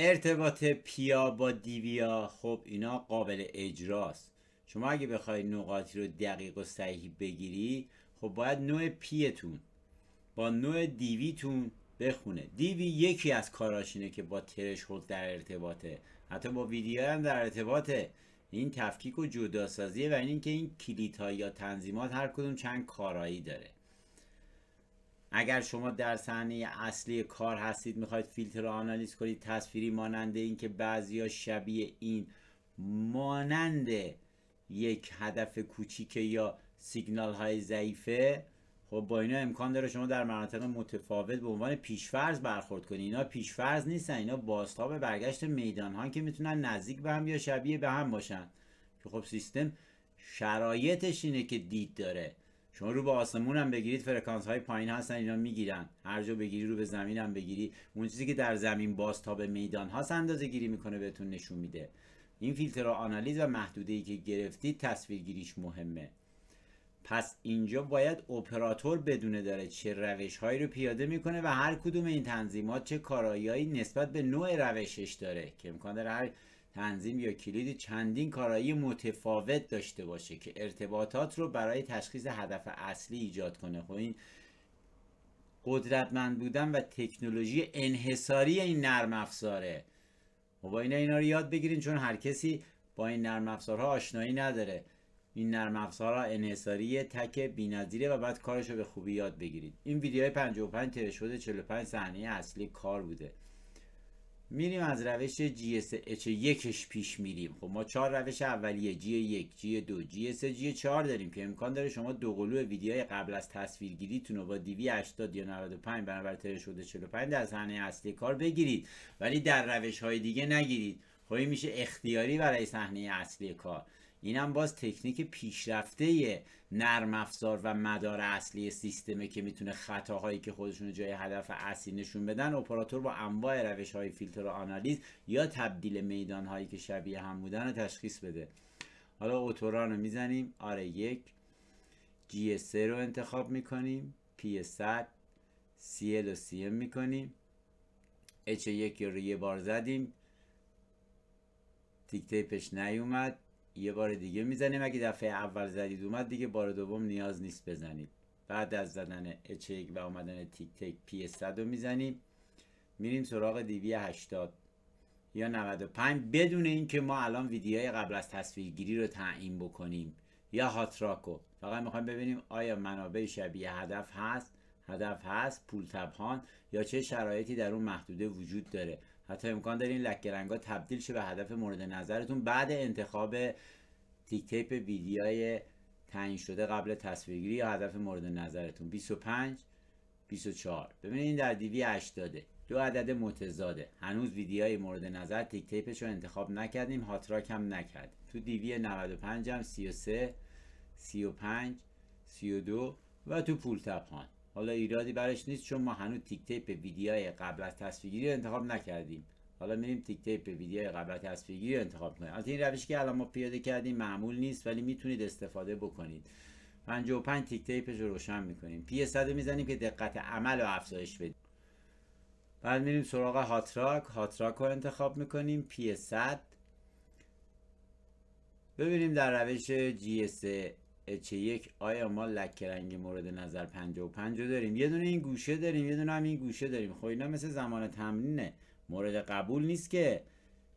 ارتباط پیا با دیویا خب اینا قابل اجراست شما اگه بخواید نقاطی رو دقیق و صحیح بگیری خب باید نوع پیتون با نوع دیویتون بخونه دیوی یکی از کاراشینه که با ترش خود در ارتباطه حتی با ویدیو هم در ارتباطه این تفکیک و جداسازیه و این اینکه این ها یا تنظیمات هر کدوم چند کارایی داره اگر شما در صحنه اصلی کار هستید میخواید فیلتر رو آنالیز کنید تصویری مانند اینکه بعضیا شبیه این مانند یک هدف کوچیک یا سیگنال های ضعیفه خب با اینا امکان داره شما در مناطق متفاوت به عنوان پیشفرز برخورد کنید اینا پیشفرز نیستن اینا باستاب برگشت میدان ها که میتونن نزدیک به هم یا شبیه به هم باشن که خب سیستم شرایطش اینه که دید داره چون رو به آسمون هم بگیرید فرکانس های پایین هستن اینا میگیرن هر جا بگیری رو به زمین هم بگیری اون چیزی که در زمین باز تا به میدان هاست اندازه گیری میکنه بهتون نشون میده این فیلتر و آنالیز و محدوده ای که گرفتید تصویرگیریش مهمه پس اینجا باید اپراتور بدونه داره چه روش هایی رو پیاده میکنه و هر کدوم این تنظیمات چه کارایی نسبت به نوع روشش داره که امکان داره هر تنظیم یا کلید چندین کارایی متفاوت داشته باشه که ارتباطات رو برای تشخیص هدف اصلی ایجاد کنه خب این قدرتمند بودن و تکنولوژی انحصاری این نرم افزاره خب اینا اینا رو یاد بگیرین چون هر کسی با این نرم افزارها آشنایی نداره این نرم افزارها انحصاری تک بی‌نظیره و بعد کارش رو به خوبی یاد بگیرید این ویدیوهای 55 ترشد 45 صحنه اصلی کار بوده میریم از روش GSH1ش پیش میریم خب ما چهار روش اولیه G1, G2, G3, G4 داریم که امکان داره شما دو ویدیوی ویدیوهای قبل از تصویرگیریتون رو با dv 80 یا 95 برابر تره شده 45 در صحنه اصلی کار بگیرید ولی در روش های دیگه نگیرید خب میشه اختیاری برای صحنه اصلی کار هم باز تکنیک پیشرفته نرم افزار و مدار اصلی سیستمه که میتونه خطاهایی که خودشون جای هدف اصلی نشون بدن اپراتور با انواع روش های فیلتر و آنالیز یا تبدیل میدان هایی که شبیه هم بودن رو تشخیص بده حالا اوتوران رو میزنیم آره یک جی سه رو انتخاب میکنیم پی 100 سی و سی ام میکنیم اچ یک رو یه بار زدیم تیک تیپش نیومد یه بار دیگه میزنیم اگه دفعه اول زدید اومد دیگه بار دوم نیاز نیست بزنید بعد از زدن اچ و اومدن تیک تیک پی 100 رو میزنیم میریم سراغ دیوی 80 یا 95 بدون اینکه ما الان ویدیوهای قبل از تصویرگیری رو تعیین بکنیم یا هاتراکو فقط میخوایم ببینیم آیا منابع شبیه هدف هست هدف هست پول تبهان یا چه شرایطی در اون محدوده وجود داره حتی امکان داره این لکه رنگا تبدیل شه به هدف مورد نظرتون بعد انتخاب تیک تیپ ویدیوهای تعیین شده قبل تصویرگیری یا هدف مورد نظرتون 25 24 ببینید در دیوی 8 داده دو عدد متضاده هنوز ویدیوهای مورد نظر تیک تیپش رو انتخاب نکردیم هاتراک هم نکرد تو دیوی 95 هم 33 35 32 و تو پول تپان حالا ایرادی برش نیست چون ما هنوز تیک تیپ ویدیای قبل از تصویرگیری انتخاب نکردیم حالا میریم تیک تیپ ویدیوهای قبل از تصویرگیری انتخاب کنیم از این روش که الان ما پیاده کردیم معمول نیست ولی میتونید استفاده بکنید 55 تیک تیپش رو روشن میکنیم پی 100 میزنیم که دقت عمل و افزایش بدیم بعد میریم سراغ هاتراک هاتراک رو انتخاب میکنیم پی 100 ببینیم در روش جی چه یک آیا ما لک رنگ مورد نظر 55 رو داریم یه دونه این گوشه داریم یه دونه هم این گوشه داریم خب اینا مثل زمان تمرینه مورد قبول نیست که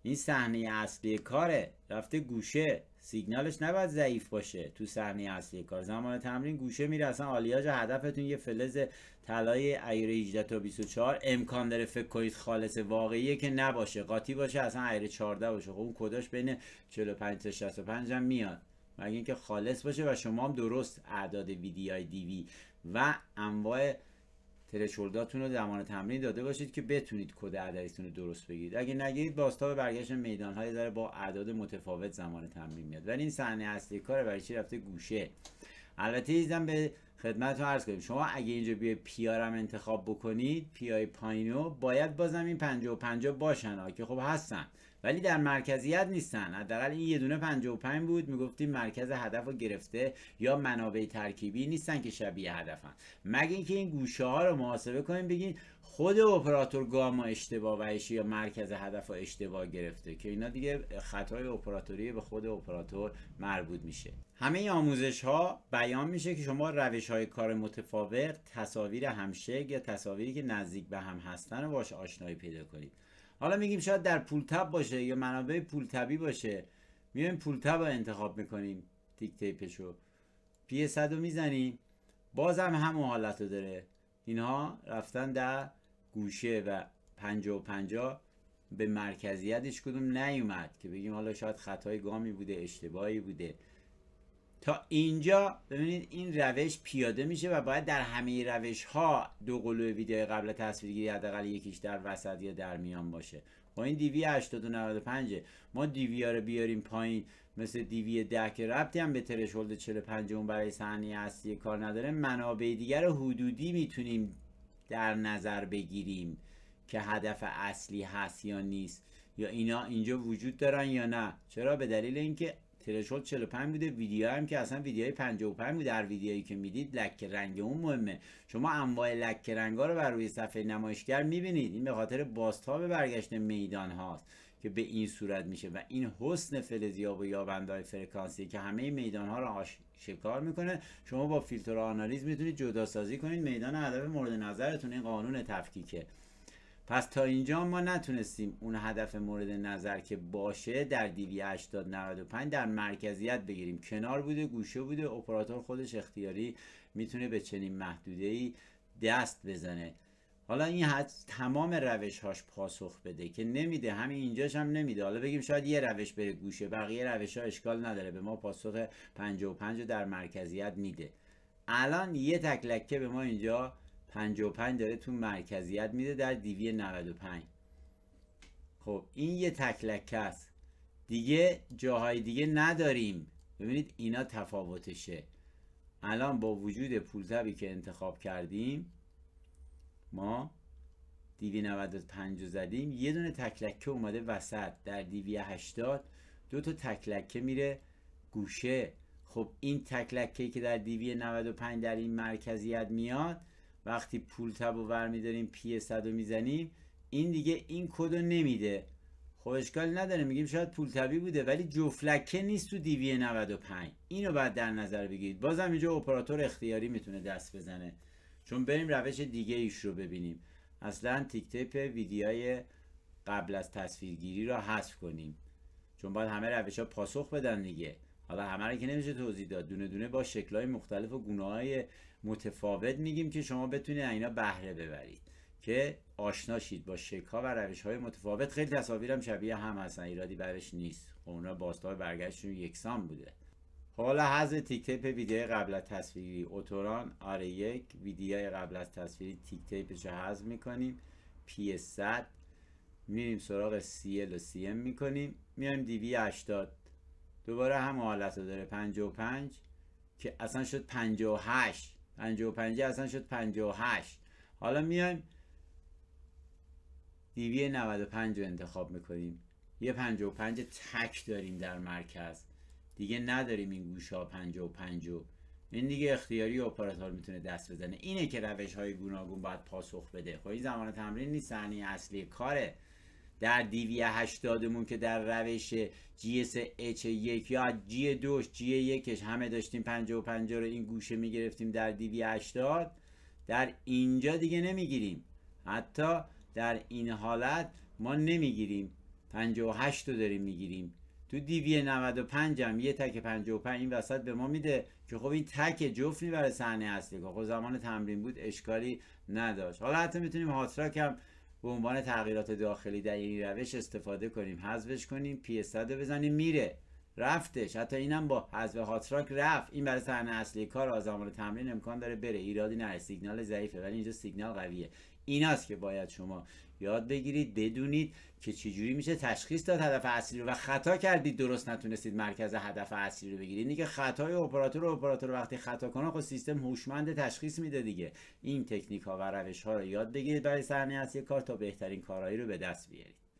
این صحنه اصلی کاره رفته گوشه سیگنالش نباید ضعیف باشه تو صحنه اصلی کار زمان تمرین گوشه میره اصلا آلیاژ هدفتون یه فلز طلای ایر 18 تا 24 امکان داره فکر کنید خالص واقعیه که نباشه قاطی باشه اصلا ایر 14 باشه خب اون کداش بین 45 تا 65 هم میاد مگه اینکه خالص باشه و شما هم درست اعداد دی وی و انواع ترشولداتون رو زمان تمرین داده باشید که بتونید کد عددیتون رو درست بگیرید اگه نگیرید به برگشت میدان های داره با اعداد متفاوت زمان تمرین میاد ولی این صحنه اصلی کار برای چی رفته گوشه البته ایزم به رو عرض کنیم شما اگه اینجا بیای پیارم انتخاب بکنید پیای پایینو باید بازم این 50 و 50 باشن ها که خب هستن ولی در مرکزیت نیستن حداقل این یه دونه 55 بود میگفتیم مرکز هدف گرفته یا منابع ترکیبی نیستن که شبیه هدفن مگه اینکه این گوشه ها رو محاسبه کنیم بگین خود اپراتور گاما اشتباه و یا مرکز هدف اشتباه گرفته که اینا دیگه خطای اپراتوری به خود اپراتور مربوط میشه همه آموزش ها بیان میشه که شما روش های کار متفاوت تصاویر همشه یا تصاویری که نزدیک به هم هستن باش آشنایی پیدا کنید حالا میگیم شاید در پولتب باشه یا منابع پولتبی باشه میایم پولتب رو انتخاب میکنیم تیک رو پی صد رو میزنیم بازم همون حالت رو داره اینها رفتن در گوشه و پنجا و پنجا به مرکزیتش کدوم نیومد که بگیم حالا شاید خطای گامی بوده اشتباهی بوده تا اینجا ببینید این روش پیاده میشه و باید در همه روش ها دو قلوه ویدیو قبل تصویرگیری حداقل یکیش در وسط یا در میان باشه با خب این دیوی 8295 ما دیوی ها رو بیاریم پایین مثل دیوی ده که ربطی هم به ترشولد 45 اون برای صحنه اصلی کار نداره منابع دیگر حدودی میتونیم در نظر بگیریم که هدف اصلی هست یا نیست یا اینا اینجا وجود دارن یا نه چرا به دلیل اینکه ترشول 45 بوده ویدیو هم که اصلا ویدیوهای 55 بوده در ویدیویی که میدید لک رنگ اون مهمه شما انواع لک رنگ ها رو بر روی صفحه نمایشگر میبینید این به خاطر باستاب برگشت میدان هاست که به این صورت میشه و این حسن فلزیاب و یابندهای فرکانسی که همه میدان ها رو شکار میکنه شما با فیلتر آنالیز میتونید جدا سازی کنید میدان هدف مورد نظرتون این قانون تفکیکه پس تا اینجا ما نتونستیم اون هدف مورد نظر که باشه در دیوی 80.95 در مرکزیت بگیریم کنار بوده گوشه بوده اپراتور خودش اختیاری میتونه به چنین محدوده ای دست بزنه حالا این حد تمام روش هاش پاسخ بده که نمیده همین اینجاش هم نمیده حالا بگیم شاید یه روش بره گوشه بقیه روش ها اشکال نداره به ما پاسخ 55 در مرکزیت میده الان یه تکلکه به ما اینجا 55 داره تو مرکزیت میده در دیوی 95 خب این یه تکلکه است دیگه جاهای دیگه نداریم ببینید اینا تفاوتشه الان با وجود پولتبی که انتخاب کردیم ما دیوی 95 رو زدیم یه دونه تکلکه اومده وسط در دیوی 80 دو تا تکلکه میره گوشه خب این تکلکه که در دیوی 95 در این مرکزیت میاد وقتی پول تب و ور میداریم پی صد رو میزنیم این دیگه این کد رو نمیده خب نداره میگیم شاید پول تبی بوده ولی جفلکه نیست تو دیوی 95 اینو باید در نظر بگیرید بازم اینجا اپراتور اختیاری میتونه دست بزنه چون بریم روش دیگه ایش رو ببینیم اصلا تیک تیپ ویدیای قبل از تصویرگیری رو حذف کنیم چون باید همه روش ها پاسخ بدن دیگه حالا همه که نمیشه توضیح داد دونه دونه با شکل های مختلف و گناه های متفاوت میگیم که شما بتونید اینا بهره ببرید که آشنا با شکا و روش های متفاوت خیلی تصاویرم شبیه هم هستن ایرادی برش نیست خب اونا باستاب برگشتشون یکسان بوده حالا حضر تیک تیپ ویدیو قبل از تصویری اوتوران آره یک ویدیو قبل از تصویری تیک تیپش رو می میکنیم پی 100 میریم سراغ سی ال و سی ام میکنیم میایم دیوی اشتاد دوباره هم حالت پنج و 55 که اصلا شد هشت 55 اصلا شد 58 حالا میایم دیوی 95 رو انتخاب میکنیم یه 55 تک داریم در مرکز دیگه نداریم این گوشه ها 55 این دیگه اختیاری اپراتور میتونه دست بزنه اینه که روش های گوناگون باید پاسخ بده خب این زمان تمرین نیست صحنه اصلی کاره در دیوی 80 مون که در روش جی اس اچ یک یا جی دوش جی یکش همه داشتیم 55 رو این گوشه میگرفتیم در دیوی 80 در اینجا دیگه نمیگیریم حتی در این حالت ما نمیگیریم 58 رو داریم میگیریم تو دیوی 95 هم یه تکه 55 این وسط به ما میده که خب این تکه جفت برای صحنه اصلی که خب زمان تمرین بود اشکالی نداشت حالا حتی میتونیم هاتراک هم به عنوان تغییرات داخلی در این روش استفاده کنیم حذفش کنیم پی رو بزنیم میره رفتش حتی اینم با حذف هاتراک رفت این برای صحنه اصلی کار از زمان تمرین امکان داره بره ایرادی نره سیگنال ضعیفه ولی اینجا سیگنال قویه این ایناست که باید شما یاد بگیرید بدونید که چجوری میشه تشخیص داد هدف اصلی رو و خطا کردید درست نتونستید مرکز هدف اصلی رو بگیرید اینکه خطای اپراتور اپراتور وقتی خطا کنه خب سیستم هوشمند تشخیص میده دیگه این تکنیک ها و روش ها رو یاد بگیرید برای سرنی اصلی کار تا بهترین کارهایی رو به دست بیارید